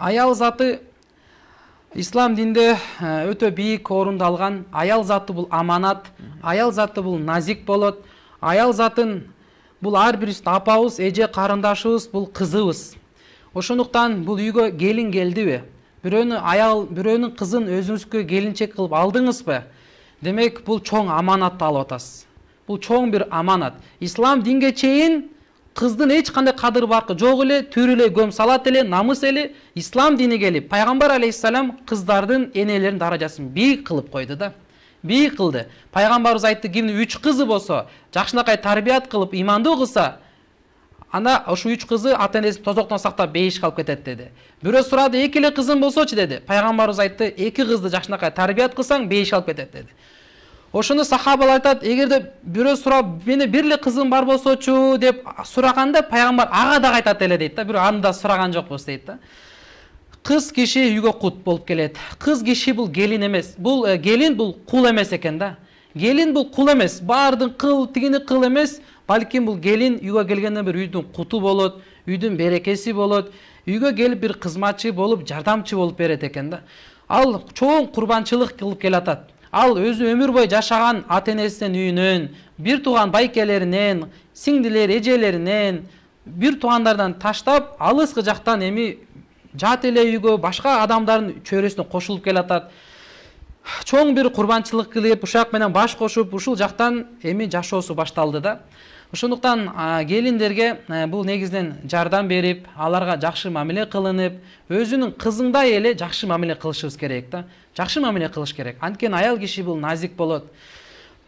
аял заты ислам дінде өте биік алган аял заты бұл аманат аял заты бұл назик болот, аял затын бұл әрбір апабыз эже карындашыбыз бұл кызыбыз ошондуктан бұл үйге келин келдиби бирөөнү аял бирөөнүн кызын өзүңүзгө келинчек кылып алдыңызбы демек бул чоң аманатты алып атасыз бул чоң бир аманат ислам динге чейин қыздың ешқандай кандай кадыр баркы еле эле түр эле гөм салат эле намыс еле ислам дини келіп пайғамбар алейхисалам кыздардын енелерінің даражасын бийик қылып қойды да бийик қылды пайгамбарыбыз айтты кимдин үч қызы болсо жакшынакай тарбият қылып иманды кылса ана ошу үч кызы ата энесин тозоктон сактап бейиш калып кетет деди бирөө сурады эки эле кызым болсочу деди пайгамбарыбыз айтты эки кызды жакшынакай тарбият кылсаң бейиш алып кетет деди ошоны сахабалар айтат эгерде бирөө сурап мени бирлик кызым бар болсочу деп сураганда пайгамбар ага дагы айтат эле дейт да бирок аны да сураган жокпуз дейт да кыз киши үйгө кут болуп келет кыз киши бул келин эмес бул э, келин бул кул эмес экен да келин бул кул эмес бардың кыл тигини кыл эмес балким бул келин үйгө келгенден бир үйдүн куту болот үйдүн берекеси болот үйгө келип бир кызматчы болуп жардамчы болуп берет экен да ал чоң курбанчылык кылып келатат ал өзі өмір бойы жашаған ата енесінен үйінен бир туған байкелерінен сиңдилер эжелеринен бір туғандардан таштап алыскы жақтан эми жат эле үйгө башка адамдардын чөйрөсүнө кошулуп келатат чоң бир курбанчылык кылып ушак менен баш кошуп ушул жактан эми жашоосу башталды да ошондуктан келиндерге э, бул негизинен жардам берип аларга жакшы мамиле кылынып өзүнүн кызыңдай эле жакшы мамиле кылышыбыз керек да жакшы мамиле кылыш керек анткени аял киши бул назик болот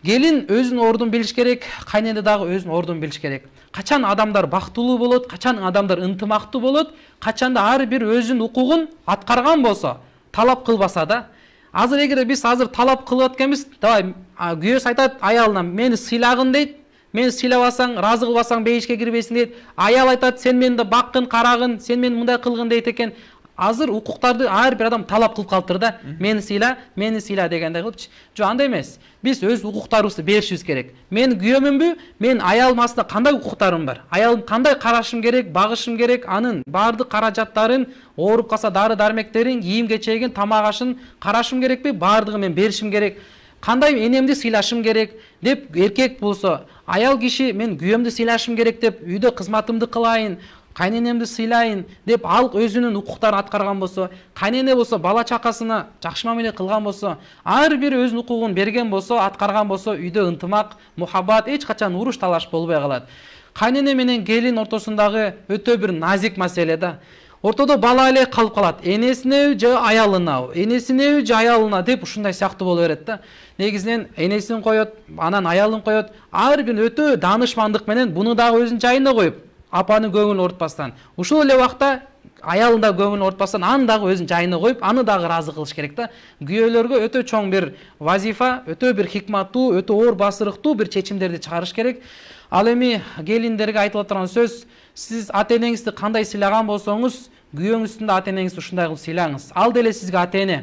келин өзүнүн ордун билиш керек кайнене дагы өзүнүн ордун билиш керек качан адамдар бактылуу болот качан адамдар ынтымактуу болот качанда ар бир өзүнүн укугун аткарган болсо талап кылбаса да азыр эгерде биз азыр талап кылып экенбиз давай күйөөсү айтат аялына мени сыйлагын дейт сыйлап сыйлабасаң разы алсаң бейішке кірбейсің дейді аял айтады сен менді баққын қарағын сен мені мындай қылғын дейді екен азыр укуктарды ар бир адам талап кылып калыптыр да мени сыйла мени сыйла дегендей кылыпчы жок андай эмес биз өз укуктарыбызды беришибиз керек мен күйөөмүнбү мен аялым астында кандай укуктарым бар аялым кандай карашым керек багышым керек анын баардык каражаттарын ооруп калса дары дармектерин кийим кечегин тамак ашын карашым керекпи баардыгын мен беришим керек қандай енемді сыйлашым керек деп еркек болса аял киши мен күйемді сыйлашым керек деп үйдө қызматымды қылайын қайненемді сыйлайын деп ал өзүнүн құқықтарын атқарған болса қайнене болсо бала жакшы мамиле кылган қылған болса әрбір өзүнүн укугун берген болса атқарған болса ынтымак ынтымақ эч качан уруш талаш болбой калат кайнене менен келин ортосундагы өтө бір назик маселе да ортодо бала эле калып калат энесинеби же аялынабы энесинеби же аялына деп ушундай сыяктуу боло берет да негизинен энесин коет анан аялын коет ар бир өтө даанышмандык менен буну дагы өзүнүн жайына коюп апанын көңүлүн оорутпастан ушул эле убакта аялын дагы көңүлүн оорутпастан аны дагы өзүнүн жайына коюп аны дагы ыраазы кылыш керек да күйөөлөргө өтө чоң бир вазифа өтө бир хикматтуу өтө оор басырыктуу бир чечимдерди чыгарыш керек ал эми келиндерге айтыла турган сөз сиз ата энеңизди кандай сыйлаган болсоңуз күйөөңүздүн да ата энеңизди ушундай кылып сыйлаңыз ал деле сизге ата эне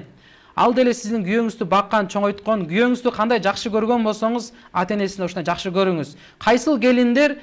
ал деле сиздин күйөөңүздү баккан чоңойткон күйөөңүздү кандай жакшы көргөн болсоңуз ата энесин ошондой жакшы көрүңүз кайсыл келиндер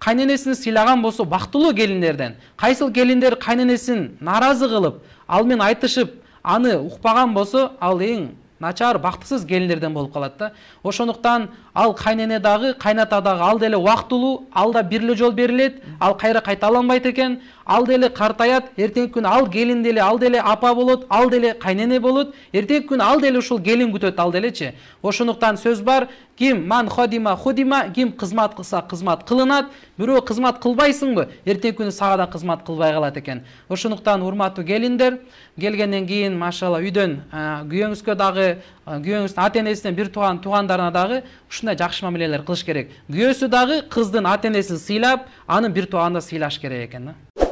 кайненесин сыйлаган болсо бактылуу келиндерден кайсыл келиндер кайненесин нааразы кылып ал менен айтышып аны укпаган болсо ал эң начар бақытсыз келіндерден болып калат да ошондуктан ал кайнене дагы кайната дагы ал деле убактылуу ал да бир эле жол берилет ал кайра кайталанбайт экен ал деле картаят эртеңки күнү ал келин деле ал деле апа болот ал деле кайнене болот эртеңки күнү ал деле ушул келин күтөт ал делечи ошондуктан сөз бар ким ман ходима ходима, ким қызмат қылса қызмат қылынады біреу қызмат қылбайсың ғой ерте күні сағада да қызмат қылбай қалады екен ошондуктан урматтуу келиндер келгенден кейін, машалла үйдөн күйөөңүзгө дагы күйөөңүздүн ата энесине бир тууган туугандарына дагы ушундай жакшы мамилелер кылыш керек күйөөсү дагы кыздын ата энесин сыйлап анын бир тууганын сыйлаш керек экен